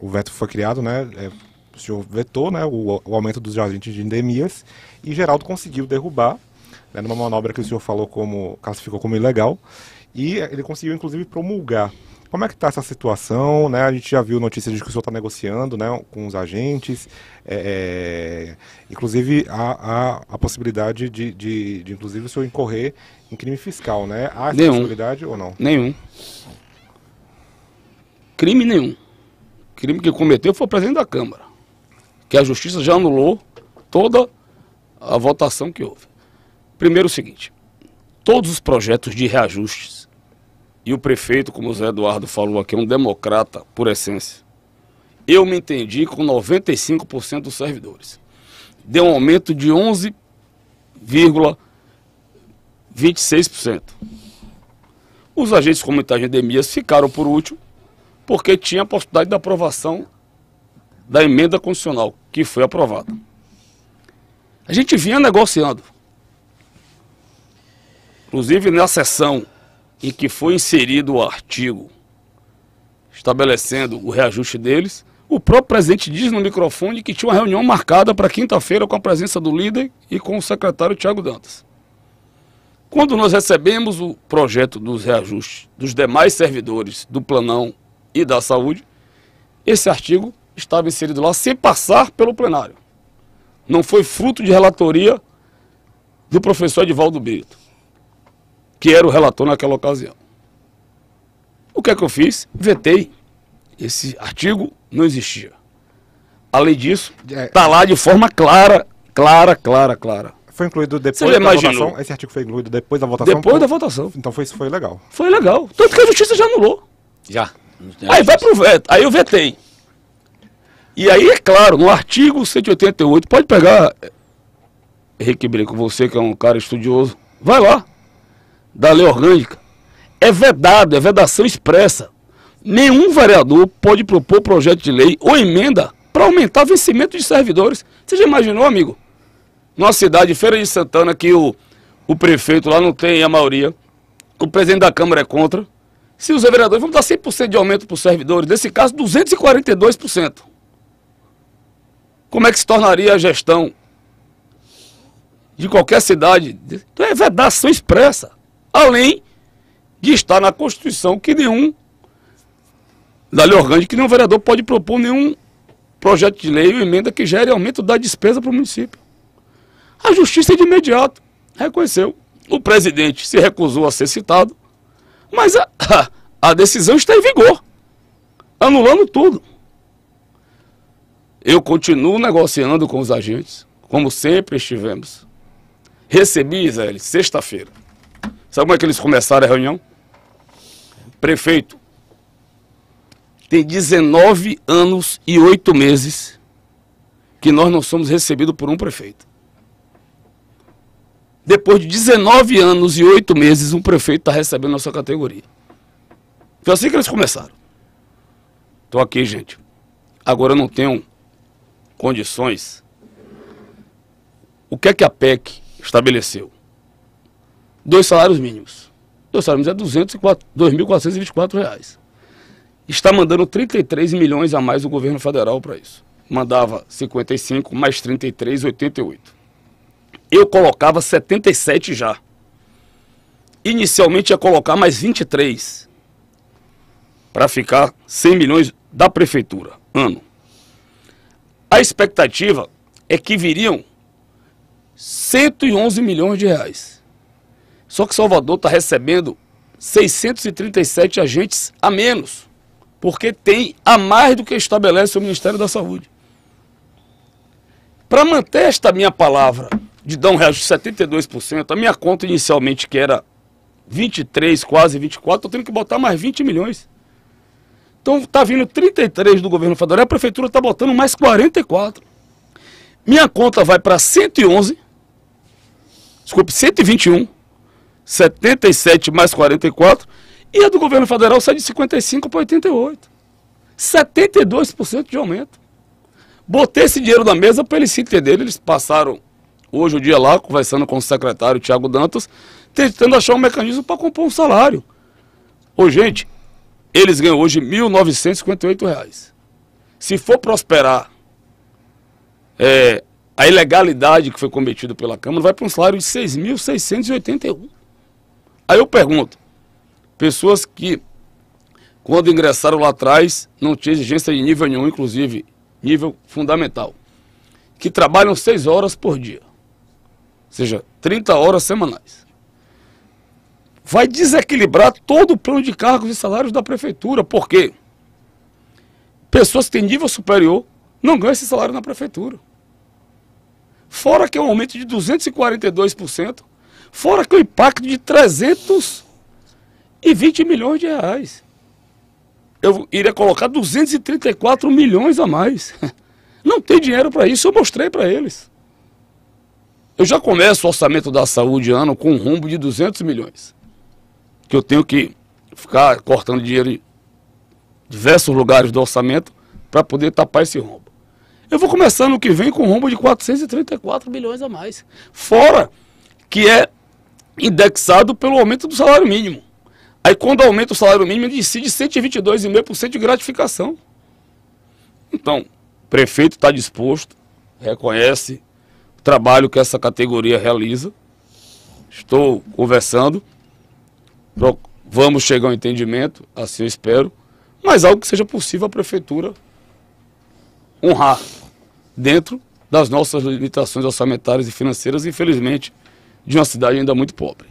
o veto foi criado, né? É, o senhor vetou né, o, o aumento dos agentes de endemias e Geraldo conseguiu derrubar, né, numa manobra que o senhor falou como, classificou como ilegal, e eh, ele conseguiu inclusive promulgar. Como é que está essa situação? Né? A gente já viu notícias de que o senhor está negociando né, com os agentes, é, inclusive a, a, a possibilidade de, de, de, inclusive, o senhor incorrer em crime fiscal, né? Há essa nenhum. possibilidade ou não? Nenhum. Crime nenhum crime que cometeu foi o presidente da Câmara, que a justiça já anulou toda a votação que houve. Primeiro o seguinte, todos os projetos de reajustes, e o prefeito, como o Zé Eduardo falou aqui, é um democrata por essência, eu me entendi com 95% dos servidores. Deu um aumento de 11,26%. Os agentes comunitários de endemias ficaram por último, porque tinha a possibilidade da aprovação da emenda constitucional, que foi aprovada. A gente vinha negociando. Inclusive, na sessão em que foi inserido o artigo estabelecendo o reajuste deles, o próprio presidente diz no microfone que tinha uma reunião marcada para quinta-feira com a presença do líder e com o secretário Tiago Dantas. Quando nós recebemos o projeto dos reajustes dos demais servidores do Planão e da Saúde, esse artigo estava inserido lá sem passar pelo plenário. Não foi fruto de relatoria do professor Edvaldo Brito, que era o relator naquela ocasião. O que é que eu fiz? Vetei. Esse artigo não existia. Além disso, está é. lá de forma clara, clara, clara, clara. Foi incluído depois da votação? Esse artigo foi incluído depois da votação? Depois da votação. Então foi, foi legal. Foi legal. Tanto que a justiça já anulou. Já. Aí vai pro veto, aí eu vetei. E aí, é claro, no artigo 188, pode pegar, eh, Henrique Brinco, você que é um cara estudioso, vai lá, da lei orgânica. É vedado, é vedação expressa. Nenhum vereador pode propor projeto de lei ou emenda para aumentar vencimento de servidores. Você já imaginou, amigo? Nossa cidade, Feira de Santana, que o, o prefeito lá não tem a maioria, o presidente da Câmara é contra. Se os vereadores, vão dar 100% de aumento para os servidores, nesse caso 242%. Como é que se tornaria a gestão de qualquer cidade? Então é vedação expressa, além de estar na Constituição que nenhum, da lei orgânica, que nenhum vereador pode propor nenhum projeto de lei ou emenda que gere aumento da despesa para o município. A justiça é de imediato reconheceu. O presidente se recusou a ser citado. Mas a, a decisão está em vigor, anulando tudo. Eu continuo negociando com os agentes, como sempre estivemos. Recebi, Israel, sexta-feira. Sabe como é que eles começaram a reunião? Prefeito, tem 19 anos e 8 meses que nós não somos recebidos por um prefeito depois de 19 anos e 8 meses, um prefeito está recebendo nossa categoria. Foi assim que eles começaram. Estou aqui, gente. Agora eu não tenho condições. O que é que a PEC estabeleceu? Dois salários mínimos. Dois salários mínimos é R$ 2.424. Está mandando 33 milhões a mais do governo federal para isso. Mandava 55 mais 33, 88 eu colocava 77 já. Inicialmente ia colocar mais 23 para ficar 100 milhões da prefeitura, ano. A expectativa é que viriam 111 milhões de reais. Só que Salvador está recebendo 637 agentes a menos, porque tem a mais do que estabelece o Ministério da Saúde. Para manter esta minha palavra, de dar um reajuste de 72%, a minha conta inicialmente, que era 23, quase 24, eu tenho que botar mais 20 milhões. Então está vindo 33 do governo federal, a prefeitura está botando mais 44. Minha conta vai para 111, desculpe, 121, 77 mais 44, e a do governo federal sai de 55 para 88. 72% de aumento. Botei esse dinheiro na mesa para eles se entenderem, eles passaram hoje o dia lá, conversando com o secretário Tiago Dantas, tentando achar um mecanismo para compor um salário. Ô, gente, eles ganham hoje R$ 1.958. Se for prosperar é, a ilegalidade que foi cometida pela Câmara, vai para um salário de R$ 6.681. Aí eu pergunto, pessoas que quando ingressaram lá atrás não tinha exigência de nível nenhum, inclusive nível fundamental, que trabalham seis horas por dia seja, 30 horas semanais. Vai desequilibrar todo o plano de cargos e salários da prefeitura, porque pessoas que têm nível superior não ganham esse salário na prefeitura. Fora que é um aumento de 242%, fora que o é um impacto de 320 milhões de reais. Eu iria colocar 234 milhões a mais. Não tem dinheiro para isso, eu mostrei para eles. Eu já começo o orçamento da saúde ano com um rombo de 200 milhões, que eu tenho que ficar cortando dinheiro em diversos lugares do orçamento para poder tapar esse rombo. Eu vou começar ano que vem com um rombo de 434 milhões a mais, fora que é indexado pelo aumento do salário mínimo. Aí quando aumenta o salário mínimo, ele decide 122,5% de gratificação. Então, prefeito está disposto, reconhece trabalho que essa categoria realiza. Estou conversando. Vamos chegar a um entendimento, assim eu espero. Mas algo que seja possível a prefeitura honrar dentro das nossas limitações orçamentárias e financeiras, infelizmente, de uma cidade ainda muito pobre.